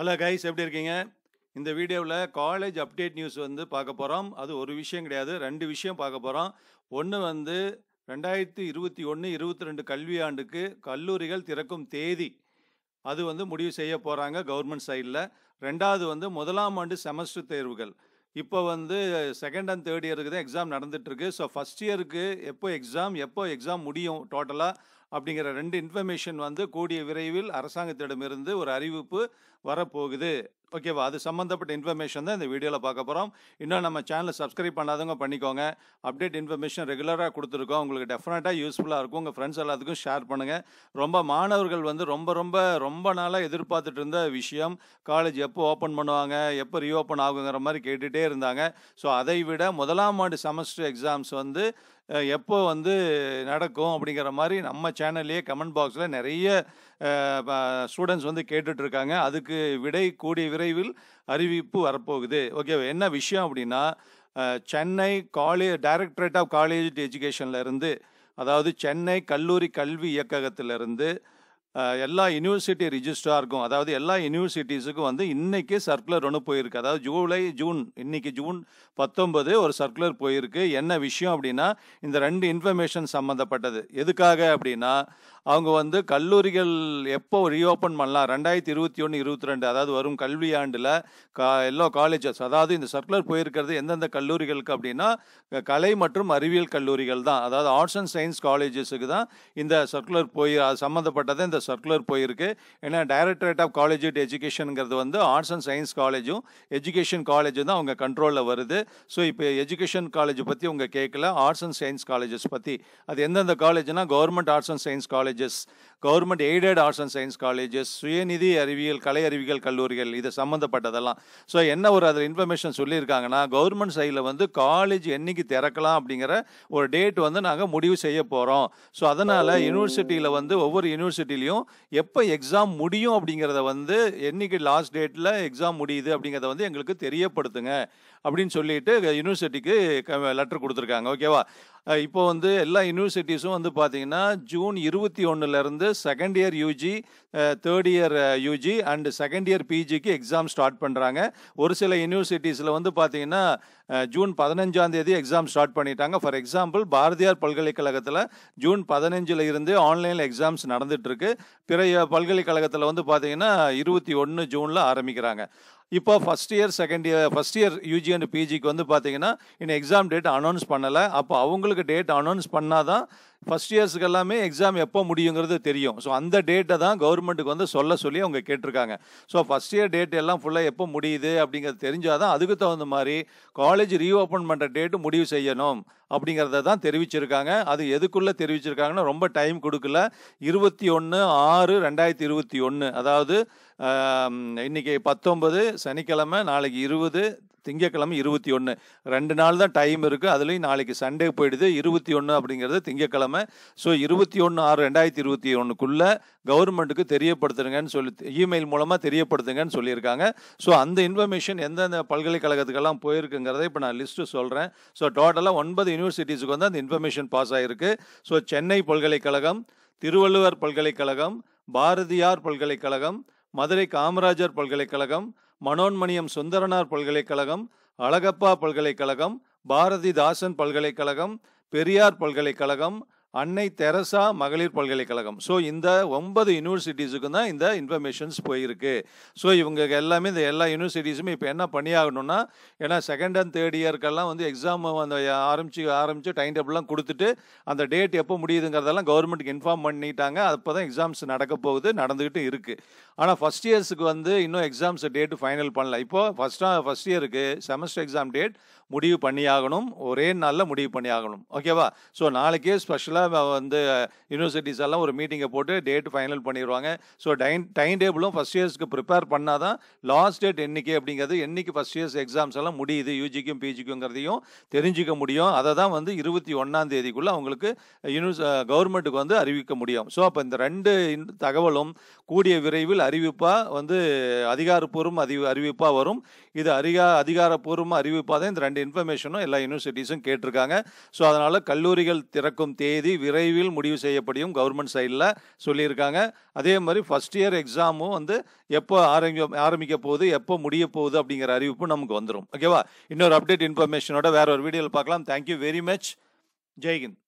hello guys எப்படி இருக்கீங்க இந்த வீடியோவில் காலேஜ் அப்டேட் நியூஸ் வந்து பார்க்க போகிறோம் அது ஒரு விஷயம் கிடையாது ரெண்டு விஷயம் பார்க்க போகிறோம் ஒன்று வந்து ரெண்டாயிரத்தி இருபத்தி ஒன்று இருபத்தி ரெண்டு கல்வியாண்டுக்கு கல்லூரிகள் திறக்கும் தேதி அது வந்து முடிவு செய்ய போகிறாங்க கவர்மெண்ட் சைடில் ரெண்டாவது வந்து முதலாம் ஆண்டு செமஸ்டர் தேர்வுகள் இப்போ வந்து செகண்ட் அண்ட் தேர்ட் இயருக்கு தான் எக்ஸாம் நடந்துகிட்ருக்கு ஸோ ஃபஸ்ட் இயருக்கு எப்போ எக்ஸாம் எப்போ எக்ஸாம் முடியும் டோட்டலாக அப்படிங்கிற ரெண்டு இன்ஃபர்மேஷன் வந்து கூடிய விரைவில் அரசாங்கத்திடமிருந்து ஒரு அறிவிப்பு வரப்போகுது ஓகேவா அது சம்மந்தப்பட்ட இன்ஃபர்மேஷன் தான் இந்த வீடியோவில் பார்க்க போகிறோம் இன்னும் நம்ம சேனலை சப்ஸ்கிரைப் பண்ணாதவங்க பண்ணிக்கோங்க அப்டேட் இன்ஃபர்மேஷன் ரெகுலராக கொடுத்துருக்கோம் உங்களுக்கு டெஃபினட்டாக யூஸ்ஃபுல்லாக இருக்கும் உங்கள் ஃப்ரெண்ட்ஸ் எல்லாத்துக்கும் ஷேர் பண்ணுங்கள் ரொம்ப மாணவர்கள் வந்து ரொம்ப ரொம்ப ரொம்ப நாளாக எதிர்பார்த்துட்டு இருந்த விஷயம் காலேஜ் எப்போ ஓப்பன் பண்ணுவாங்க எப்போ ரீஓப்பன் ஆகுங்கிற மாதிரி கேட்டுகிட்டே இருந்தாங்க ஸோ அதை விட முதலாம் ஆண்டு செமஸ்டர் எக்ஸாம்ஸ் வந்து எப்போ வந்து நடக்கும் அப்படிங்கிற மாதிரி நம்ம சேனல்லையே கமெண்ட் பாக்ஸில் நிறைய ஸ்டூடெண்ட்ஸ் வந்து கேட்டுட்ருக்காங்க அதுக்கு விடை கூடிய விரைவில் அறிவிப்பு வரப்போகுது ஓகேவா என்ன விஷயம் அப்படின்னா Chennai college directorate of college எஜுகேஷன்லேருந்து அதாவது சென்னை கல்லூரி கல்வி இயக்ககத்திலிருந்து எல்லா யூனிவர்சிட்டி ரிஜிஸ்டராக இருக்கும் அதாவது எல்லா யூனிவர்சிட்டிஸுக்கும் வந்து இன்றைக்கி சர்க்குலர் ஒன்று போயிருக்கு அதாவது ஜூலை ஜூன் இன்றைக்கி ஜூன் பத்தொன்பது ஒரு சர்க்குலர் போயிருக்கு என்ன விஷயம் அப்படின்னா இந்த ரெண்டு இன்ஃபர்மேஷன் சம்மந்தப்பட்டது எதுக்காக அப்படின்னா அவங்க வந்து கல்லூரிகள் எப்போ ரீஓப்பன் பண்ணலாம் ரெண்டாயிரத்தி இருபத்தி ஒன்று இருபத்தி ரெண்டு அதாவது வரும் கல்வியாண்டில் கா எல்லா காலேஜஸ் அதாவது இந்த சர்க்குலர் போயிருக்கிறது எந்தெந்த கல்லூரிகளுக்கு அப்படின்னா கலை மற்றும் அறிவியல் கல்லூரிகள் தான் அதாவது ஆர்ட்ஸ் அண்ட் சயின்ஸ் காலேஜஸுக்கு தான் இந்த சர்க்குலர் போய் அது சம்மந்தப்பட்டதை இந்த இந்த சர்க்குலர் போயிருக்கு ஏன்னா டைரக்டரேட் ஆஃப் காலேஜ் எஜுகேஷனுங்கிறது வந்து ஆர்ட்ஸ் அண்ட் சயின்ஸ் காலேஜும் எஜுகேஷன் காலேஜும் தான் அவங்க கண்ட்ரோலில் வருது ஸோ இப்போ எஜுகேஷன் காலேஜ் பற்றி அவங்க கேட்கல ஆர்ட்ஸ் அண்ட் சயின்ஸ் காலேஜஸ் பற்றி அது எந்தெந்த காலேஜ்னால் government arts and science colleges government aided arts and science colleges சுயநிதி அறிவியல் கலை அறிவியல் கல்லூரிகள் இது சம்மந்தப்பட்டதெல்லாம் ஸோ என்ன ஒரு அதில் இன்ஃபர்மேஷன் சொல்லியிருக்காங்கன்னா கவர்மெண்ட் சைடில் வந்து காலேஜ் என்னைக்கு திறக்கலாம் அப்படிங்கிற ஒரு டேட் வந்து நாங்கள் முடிவு செய்ய போகிறோம் ஸோ அதனால் யூனிவர்சிட்டியில் வந்து ஒவ்வொரு யூனிவர்சிட்டிலையும் எப்போ எக்ஸாம் முடியும் அப்படிங்கிறத வந்து என்னைக்கு லாஸ்ட் டேட்டில் எக்ஸாம் முடியுது அப்படிங்கிறத வந்து எங்களுக்கு தெரியப்படுத்துங்க அப்படின்னு சொல்லிட்டு யூனிவர்சிட்டிக்கு லெட்டர் கொடுத்துருக்காங்க ஓகேவா இப்போ வந்து எல்லா யூனிவர்சிட்டிஸும் வந்து பார்த்தீங்கன்னா ஜூன் இருபத்தி ஒன்றுலேருந்து second year UG third year UG and second year பிஜிக்கு எக்ஸாம் ஸ்டார்ட் பண்ணுறாங்க ஒரு சில யூனிவர்சிட்டிஸில் வந்து பார்த்தீங்கன்னா ஜூன் பதினஞ்சாம் தேதி எக்ஸாம் ஸ்டார்ட் பண்ணிட்டாங்க ஃபார் எக்ஸாம்பிள் பாரதியார் பல்கலைக்கழகத்தில் ஜூன் பதினஞ்சில் இருந்து ஆன்லைனில் எக்ஸாம்ஸ் நடந்துகிட்ருக்கு பிற பல்கலைக்கழகத்தில் வந்து பார்த்தீங்கன்னா இருபத்தி ஒன்று ஜூனில் ஆரம்பிக்கிறாங்க இப்போ first year second year first year UG and பிஜிக்கு வந்து பார்த்தீங்கன்னா இன்னும் எக்ஸாம் டேட் அனௌன்ஸ் பண்ணலை அப்போ அவங்களுக்கு டேட் அனௌன்ஸ் பண்ணால் தான் ஃபஸ்ட் இயர்ஸுக்கு எல்லாமே எக்ஸாம் எப்போ முடியுங்கிறது தெரியும் ஸோ அந்த டேட்டை தான் கவர்மெண்ட்டுக்கு வந்து சொல்ல சொல்லி அவங்க கேட்டிருக்காங்க ஸோ ஃபஸ்ட் இயர் டேட் எல்லாம் ஃபுல்லாக எப்போ முடியுது அப்படிங்கிறது தெரிஞ்சால் தான் அதுக்கு தகுந்த மாதிரி காலேஜ் ரீஓப்பன் பண்ணுற டேட்டு முடிவு செய்யணும் அப்படிங்கிறத தான் தெரிவிச்சிருக்காங்க அது எதுக்குள்ளே தெரிவிச்சிருக்காங்கன்னா ரொம்ப டைம் கொடுக்கல இருபத்தி ஒன்று ஆறு ரெண்டாயிரத்தி இருபத்தி ஒன்று அதாவது இன்றைக்கி பத்தொம்பது சனிக்கிழமை நாளைக்கு இருபது திங்கக்கிழமை இருபத்தி ஒன்று ரெண்டு நாள் தான் டைம் இருக்குது அதுலேயும் நாளைக்கு சண்டே போயிடுது இருபத்தி ஒன்று அப்படிங்கிறது திங்கக்கிழமை ஸோ இருபத்தி ஒன்று ஆறு ரெண்டாயிரத்தி இருபத்தி ஒன்றுக்குள்ளே கவர்மெண்ட்டுக்கு தெரியப்படுத்துருங்கன்னு சொல்லி இமெயில் மூலமாக தெரியப்படுத்துங்கன்னு சொல்லியிருக்காங்க ஸோ அந்த இன்ஃபர்மேஷன் எந்தெந்த பல்கலைக்கழகத்துக்கெல்லாம் போயிருக்குங்கிறத இப்போ நான் லிஸ்ட்டு சொல்கிறேன் ஸோ டோட்டலாக ஒன்பது யூனிவர்சிட்டிஸுக்கு வந்து அந்த இன்ஃபர்மேஷன் பாஸ் ஆகிருக்கு ஸோ சென்னை பல்கலைக்கழகம் திருவள்ளுவர் பல்கலைக்கழகம் பாரதியார் பல்கலைக்கழகம் மதுரை காமராஜர் பல்கலைக்கழகம் மனோன்மணியம் சுந்தரனார் பல்கலைக்கழகம் அழகப்பா பல்கலைக்கழகம் பாரதிதாசன் பல்கலைக்கழகம் பெரியார் பல்கலைக்கழகம் அன்னை தெரசா மகளிர் பல்கலைக்கழகம் ஸோ இந்த ஒன்பது யூனிவர்சிட்டிஸுக்கு தான் இந்த இன்ஃபர்மேஷன்ஸ் போயிருக்கு ஸோ இவங்க எல்லாமே இந்த எல்லா யூனிவர்சிட்டிஸுமே இப்போ என்ன பண்ணியாகணும்னா ஏன்னா செகண்ட் அண்ட் தேர்ட் இயர்க்கெல்லாம் வந்து எக்ஸாம் அந்த ஆரம்பிச்சு ஆரம்பித்து டைம் டேபிள்லாம் கொடுத்துட்டு அந்த டேட் எப்போ முடியுதுங்கிறதெல்லாம் கவர்மெண்ட்டுக்கு இன்ஃபார்ம் பண்ணிட்டாங்க அப்போ தான் எக்ஸாம்ஸ் நடக்க போகுது நடந்துக்கிட்டு இருக்குது ஆனால் ஃபஸ்ட் இயர்ஸுக்கு வந்து இன்னும் எக்ஸாம்ஸ் டேட்டு ஃபைனல் பண்ணல இப்போது ஃபஸ்ட்டாக ஃபஸ்ட் இயருக்கு செமஸ்டர் எக்ஸாம் டேட் முடிவு பண்ணியாகணும் ஒரே நாளில் முடிவு பண்ணியாகணும் ஓகேவா ஸோ நாளைக்கே ஸ்பெஷலாக வந்து யூனிவர்சிட்டிஸ் எல்லாம் ஒரு மீட்டிங்கை போட்டு டேட் ஃபைனல் பண்ணிடுவாங்க ஸோ டைன் டைம் டேபிளும் ஃபஸ்ட் இயர்ஸ்க்கு ப்ரிப்பேர் பண்ணால் தான் லாஸ்ட் டேட் என்றைக்கு அப்படிங்கிறது என்றைக்கு ஃபஸ்ட் இயர்ஸ் எக்ஸாம்ஸ் எல்லாம் முடியுது யூஜிக்கும் பிஜிக்குங்கிறதையும் தெரிஞ்சிக்க முடியும் அதை தான் வந்து இருபத்தி ஒன்றாம் தேதிக்குள்ளே அவங்களுக்கு யூனிவர்ஸ் கவர்மெண்ட்டுக்கு வந்து அறிவிக்க முடியும் ஸோ அப்போ இந்த ரெண்டு தகவலும் கூடிய விரைவில் அறிவிப்பாக வந்து அதிகாரப்பூர்வம் அறி அறிவிப்பாக வரும் இது அரியா அதிகாரப்பூர்வமாக தான் இந்த ரெண்டு இன்ஃபர்மேஷனும் எல்லா யூனிவர்சிட்டிஸும் கேட்டிருக்காங்க ஸோ அதனால் கல்லூரிகள் திறக்கும் தேதி விரைவில் முடிவு செய்யப்படியும் கவர்மெண்ட் சைடில் சொல்லியிருக்காங்க அதே மாதிரி ஃபஸ்ட் இயர் எக்ஸாமும் வந்து எப்போ ஆரம்பி ஆரம்பிக்க போகுது எப்போ முடிய போகுது அப்படிங்கிற அறிவிப்பு நமக்கு வந்துடும் ஓகேவா இன்னொரு அப்டேட் இன்ஃபர்மேஷனோட வேற ஒரு வீடியோவில் பார்க்கலாம் தேங்க்யூ வெரி மச் ஜெய்ஹிந்த்